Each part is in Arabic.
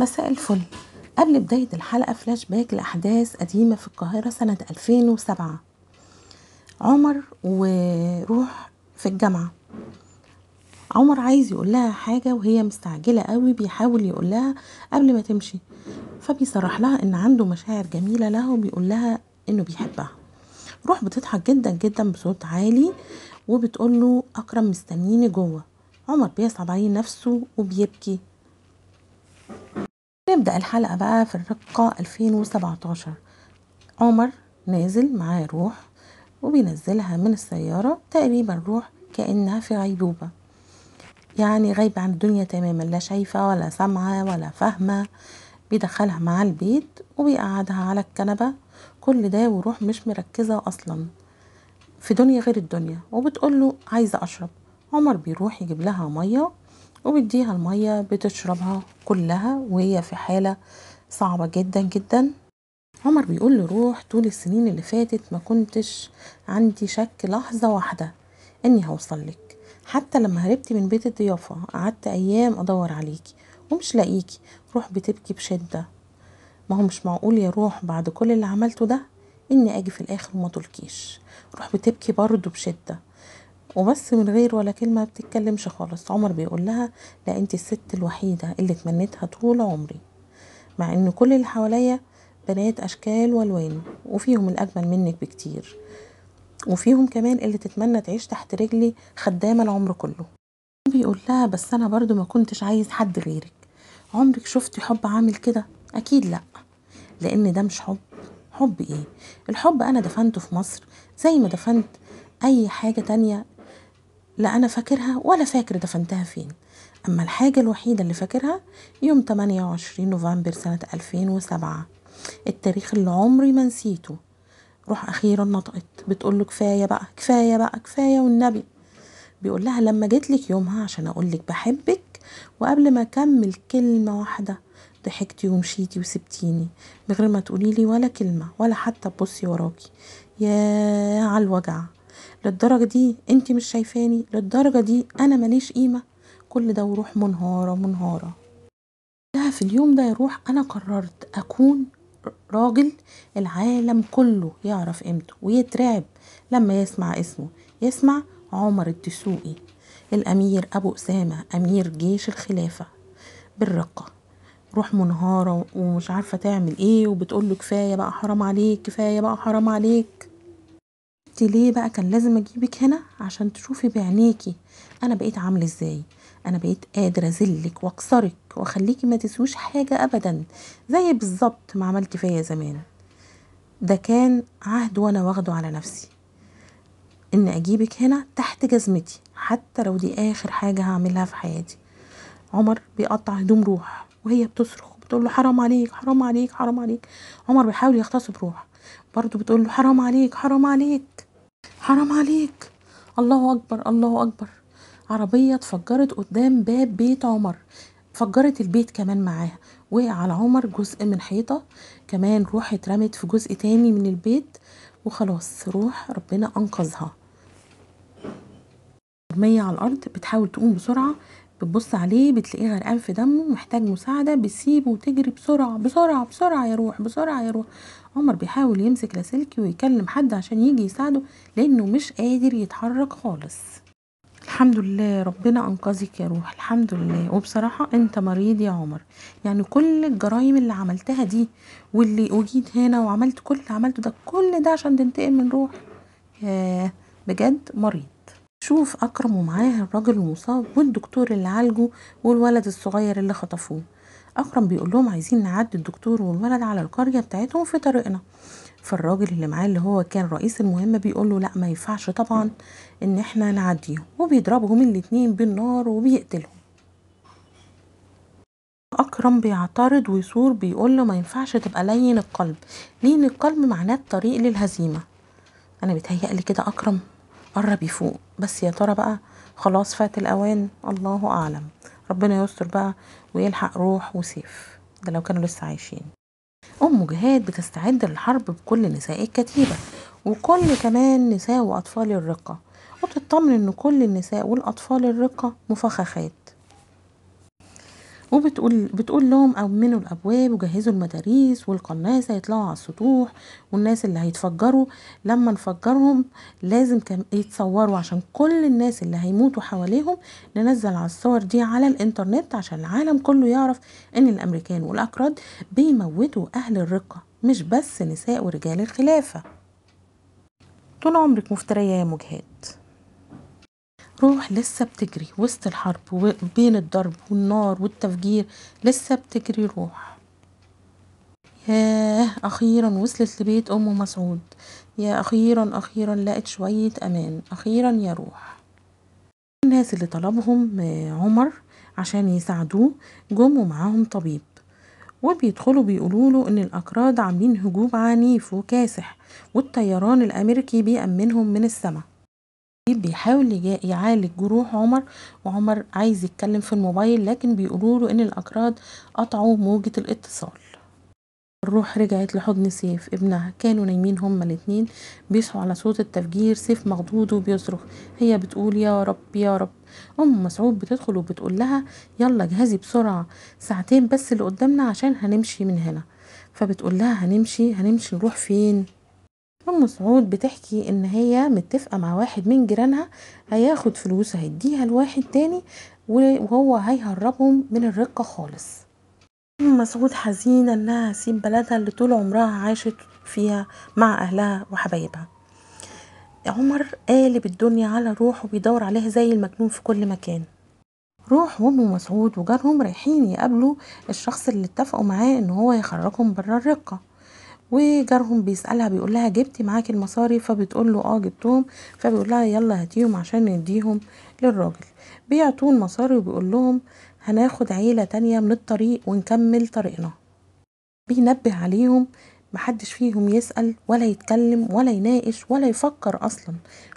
مساء الفل قبل بداية الحلقة فلاش باك لأحداث قديمة في القاهرة سنة 2007 عمر وروح في الجامعة عمر عايز يقول لها حاجة وهي مستعجلة قوي بيحاول يقول لها قبل ما تمشي فبيصرح لها ان عنده مشاعر جميلة لها وبيقول لها انه بيحبها روح بتضحك جدا جدا بصوت عالي وبتقول له اكرم مستنيني جوه عمر بيصعب عليه نفسه وبيبكي نبدأ الحلقة بقى في الرقة 2017 عمر نازل معاه روح وبينزلها من السيارة تقريبا روح كأنها في غيبوبة يعني غايبة عن الدنيا تماما لا شايفة ولا سامعة ولا فاهمة بيدخلها معاه البيت وبيقعدها على الكنبة كل ده وروح مش مركزة أصلا في دنيا غير الدنيا وبتقول له عايزة أشرب عمر بيروح يجيب لها مية وبديها المية بتشربها كلها وهي في حالة صعبة جدا جدا عمر بيقول لروح طول السنين اللي فاتت ما كنتش عندي شك لحظة واحدة اني هوصل لك حتى لما هربت من بيت الضيافة قعدت ايام ادور عليكي ومش لاقيكي روح بتبكي بشدة ما هو مش معقول يا روح بعد كل اللي عملته ده اني اجي في الاخر وما تلكيش روح بتبكي برضه بشده وبس من غير ولا كلمة بتتكلمش خالص عمر بيقول لها لا انت الست الوحيدة اللي تمنيتها طول عمري مع ان كل اللي حواليا بنات اشكال والوان وفيهم الاجمل منك بكتير وفيهم كمان اللي تتمنى تعيش تحت رجلي خدامة العمر كله بيقول لها بس انا برضو ما كنتش عايز حد غيرك عمرك شفتي حب عامل كده اكيد لا لان ده مش حب حب ايه الحب انا دفنته في مصر زي ما دفنت اي حاجة تانية لا أنا فاكرها ولا فاكر دفنتها فين أما الحاجة الوحيدة اللي فاكرها يوم 28 نوفمبر سنة 2007 التاريخ اللي عمري ما نسيته روح أخيرا نطقت بتقول له كفاية بقى كفاية بقى كفاية والنبي بيقول لها لما جيت لك يومها عشان أقول لك بحبك وقبل ما أكمل كلمة واحدة ضحكتي ومشيتي وسبتيني من غير ما تقولي لي ولا كلمة ولا حتى تبصي وراكي يا على الوجع للدرجة دي انت مش شايفاني للدرجة دي انا ماليش قيمة كل ده وروح منهارة منهارة ده في اليوم ده يا روح انا قررت اكون راجل العالم كله يعرف قيمته ويترعب لما يسمع اسمه يسمع عمر الدسوقي الامير ابو اسامة امير جيش الخلافة بالرقة روح منهارة ومش عارفة تعمل ايه وبتقوله كفاية بقى حرام عليك كفاية بقى حرام عليك انتِ ليه بقى كان لازم أجيبِك هنا عشان تشوفي بعينيكي أنا بقيت عامل إزاي، أنا بقيت قادره أذلِّك وأكسرِك واخليكي ما تسويش حاجة أبدًا، زي بالظبط ما عملتي فيا زمان، ده كان عهد وأنا واخده على نفسي، إن أجيبِك هنا تحت جزمتي حتى لو دي آخر حاجة هعملها في حياتي، عمر بيقطع هدوم روح وهي بتصرخ وبتقوله حرام عليك، حرام عليك، حرام عليك، عمر بيحاول يغتصب روح. برضو بتقول له حرام عليك حرام عليك حرام عليك الله أكبر الله أكبر عربية اتفجرت قدام باب بيت عمر فجرت البيت كمان معاها وقع على عمر جزء من حيطة كمان روح اترمت في جزء تاني من البيت وخلاص روح ربنا أنقذها مرمية على الأرض بتحاول تقوم بسرعة بتبص عليه بتلاقيه غرقان في دمه محتاج مساعدة بتسيبه وتجري بسرعة بسرعة بسرعة يروح بسرعة يروح عمر بيحاول يمسك لاسلكي ويكلم حد عشان يجي يساعده لأنه مش قادر يتحرك خالص الحمد لله ربنا انقذك يا روح الحمد لله وبصراحة انت مريض يا عمر يعني كل الجرايم اللي عملتها دي واللي وجيت هنا وعملت كل اللي عملته ده كل ده عشان تنتقم من روح ياه بجد مريض شوف أكرم ومعاه الراجل المصاب والدكتور اللي عالجه والولد الصغير اللي خطفوه أكرم بيقول لهم عايزين نعدي الدكتور والولد على القرية بتاعتهم في طريقنا فالراجل اللي معاه اللي هو كان رئيس المهمة بيقول له لا ما ينفعش طبعا إن احنا نعديهم وبيضربهم الاتنين بالنار وبيقتلهم أكرم بيعترض ويصور بيقول له ما ينفعش تبقى لين القلب لين القلب معناه الطريق للهزيمة أنا بتهيألي كده أكرم قرب يفوق بس يا ترى بقى خلاص فات الأوان الله أعلم ربنا يستر بقى ويلحق روح وسيف ده لو كانوا لسه عايشين أم جهاد بتستعد للحرب بكل نساء الكتيبة وكل كمان نساء وأطفال الرقة وبتطمن إن كل النساء والأطفال الرقة مفخخات وبتقول بتقول لهم امنوا الابواب وجهزوا المداريس والقناصه يطلعوا على السطوح والناس اللي هيتفجروا لما نفجرهم لازم يتصوروا عشان كل الناس اللي هيموتوا حواليهم ننزل على الصور دي على الانترنت عشان العالم كله يعرف ان الامريكان والاكراد بيموتوا اهل الرقه مش بس نساء ورجال الخلافه طول عمرك مفتريه يا مجهاد روح لسه بتجري وسط الحرب وبين الضرب والنار والتفجير لسه بتجري روح ياه أخيرا وصلت لبيت أم مسعود يا أخيرا أخيرا لقت شوية أمان أخيرا يا روح الناس اللي طلبهم عمر عشان يساعدوه جم ومعاهم طبيب وبيدخلوا بيقولوله ان الاكراد عاملين هجوم عنيف وكاسح والطيران الامريكي بيأمنهم من السماء بيحاول يعالج جروح عمر وعمر عايز يتكلم في الموبايل لكن بيقولوله ان الاكراد قطعوا موجة الاتصال الروح رجعت لحضن سيف ابنها كانوا نايمين هما الاتنين بيصحوا على صوت التفجير سيف مخضوض وبيصرخ هي بتقول يا رب يا رب ام مسعود بتدخل وبتقول لها يلا جهزي بسرعه ساعتين بس اللي قدامنا عشان هنمشي من هنا فبتقول لها هنمشي هنمشي نروح فين ام سعود بتحكي ان هي متفقه مع واحد من جيرانها هياخد فلوس هيديها لواحد تاني وهو هيهربهم من الرقه خالص ام سعود حزينه انها هسيب بلدها اللي طول عمرها عاشت فيها مع اهلها وحبايبها عمر قالب الدنيا على روحه بيدور عليها زي المجنون في كل مكان روح وام مسعود وجارهم رايحين يقابلوا الشخص اللي اتفقوا معاه ان هو يخرجهم بره الرقه وجارهم بيسألها بيقول لها جبتي معاكي المصاري فبتقول له اه جبتهم فبيقول لها يلا هاتيهم عشان نديهم للراجل بيعطوه المصاري وبيقول لهم هناخد عيلة تانية من الطريق ونكمل طريقنا بينبه عليهم محدش فيهم يسأل ولا يتكلم ولا يناقش ولا يفكر أصلا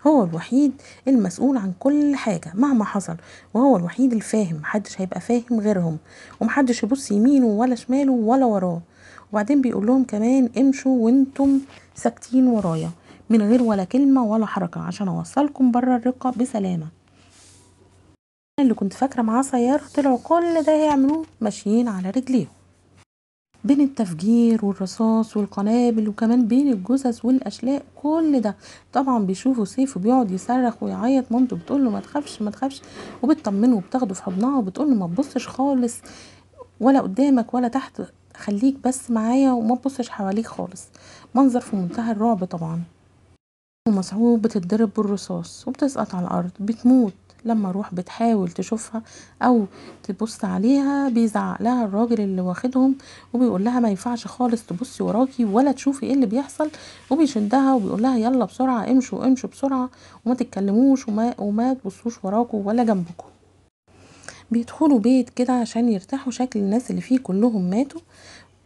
هو الوحيد المسؤول عن كل حاجة مهما حصل وهو الوحيد الفاهم محدش هيبقى فاهم غيرهم ومحدش يبص يمينه ولا شماله ولا وراه وبعدين بيقول لهم كمان امشوا وانتم ساكتين ورايا من غير ولا كلمة ولا حركة عشان اوصلكم بره الرقة بسلامة اللي كنت فاكرة معاه سيارة طلعوا كل ده هيعملوه ماشيين على رجليهم بين التفجير والرصاص والقنابل وكمان بين الجثث والاشلاء كل ده طبعا بيشوفوا سيف وبيقعد يصرخ ويعيط مامته بتقول له ما تخافش ما تخافش وبتطمنه وبتاخده في حضنها وبتقول له ما تبصش خالص ولا قدامك ولا تحت خليك بس معايا وما تبصش حواليك خالص منظر في منتهى الرعب طبعا ومسعود بتتضرب بالرصاص وبتسقط على الارض بتموت لما روح بتحاول تشوفها او تبص عليها بيزعق لها الراجل اللي واخدهم وبيقول لها ما ينفعش خالص تبصي وراكي ولا تشوفي ايه اللي بيحصل وبيشدها وبيقول لها يلا بسرعه امشوا امشوا بسرعه وما تتكلموش وما, وما تبصوش وراكوا ولا جنبكوا بيدخلوا بيت كده عشان يرتاحوا شكل الناس اللي فيه كلهم ماتوا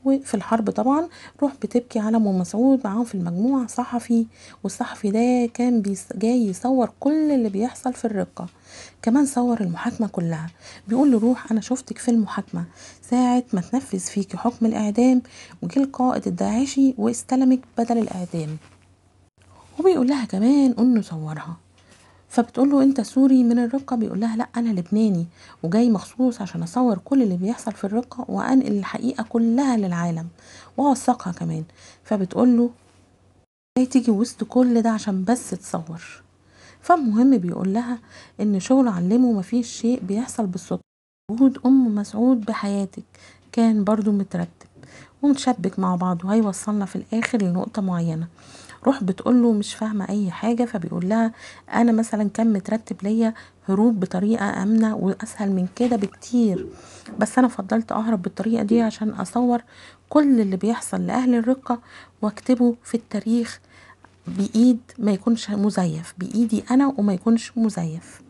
وفي الحرب طبعا روح بتبكي على ام مسعود معاهم في المجموعه صحفي والصحفي ده كان جاي يصور كل اللي بيحصل في الرقه كمان صور المحاكمه كلها بيقول روح انا شفتك في المحاكمه ساعه ما تنفذ فيكي حكم الاعدام وجي القائد الداعشي واستلمك بدل الاعدام وبيقول لها كمان انه صورها فبتقول له انت سوري من الرقه بيقول لها لا انا لبناني وجاي مخصوص عشان اصور كل اللي بيحصل في الرقه وانقل الحقيقه كلها للعالم واوثقها كمان فبتقول له ازاي تيجي وسط كل ده عشان بس تصور فالمهم بيقول لها ان شغل علمه مفيش شيء بيحصل بالصدفه وجود ام مسعود بحياتك كان برضو مترتب ومتشبك مع بعض وهيوصلنا في الاخر لنقطه معينه روح بتقول له مش فاهمه اي حاجه فبيقول لها انا مثلا كان مترتب ليا هروب بطريقه امنه واسهل من كده بكتير بس انا فضلت اهرب بالطريقه دي عشان اصور كل اللي بيحصل لاهل الرقه واكتبه في التاريخ بايد ما يكونش مزيف بايدي انا وما يكونش مزيف